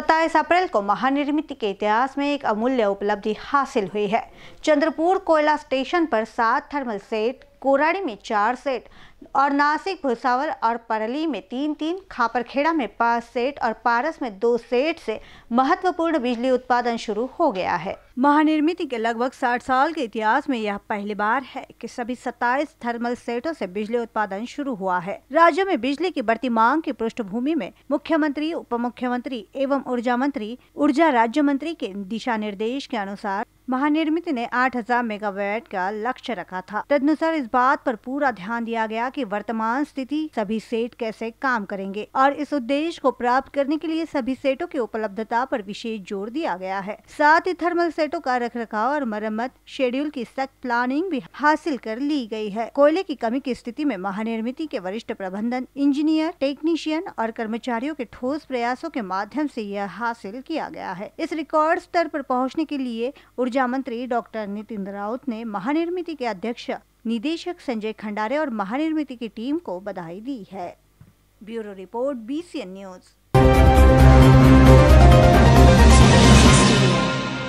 सत्ताईस अप्रैल को महानिर्मित के इतिहास में एक अमूल्य उपलब्धि हासिल हुई है चंद्रपुर कोयला स्टेशन पर सात थर्मल सेट कोराड़ी में चार सेट और नासिक भुसावल और परली में तीन तीन खापरखेड़ा में पाँच सेट और पारस में दो सेट से महत्वपूर्ण बिजली उत्पादन शुरू हो गया है महानिर्मिति के लगभग 60 साल के इतिहास में यह पहली बार है कि सभी 27 थर्मल सेटों से बिजली उत्पादन शुरू हुआ है राज्य में बिजली की बढ़ती मांग की पृष्ठभूमि में मुख्यमंत्री उप मुख्यमंत्री एवं ऊर्जा मंत्री ऊर्जा राज्य मंत्री के दिशा निर्देश के अनुसार महानिर्मित ने 8000 मेगावाट का लक्ष्य रखा था तदनुसार इस बात पर पूरा ध्यान दिया गया कि वर्तमान स्थिति सभी सेट कैसे काम करेंगे और इस उद्देश्य को प्राप्त करने के लिए सभी सेटों की उपलब्धता पर विशेष जोर दिया गया है साथ ही थर्मल सेटों का रख रखाव और मरम्मत शेड्यूल की सख्त प्लानिंग भी हासिल कर ली गयी है कोयले की कमी की स्थिति में महानिर्मित के वरिष्ठ प्रबंधन इंजीनियर टेक्नीशियन और कर्मचारियों के ठोस प्रयासों के माध्यम ऐसी यह हासिल किया गया है इस रिकॉर्ड स्तर आरोप पहुँचने के लिए ऊर्जा ऊर्जा मंत्री डॉक्टर नितिन राउत ने महानिर्मित के अध्यक्ष निदेशक संजय खंडारे और महानिर्मिति की टीम को बधाई दी है ब्यूरो रिपोर्ट बी न्यूज़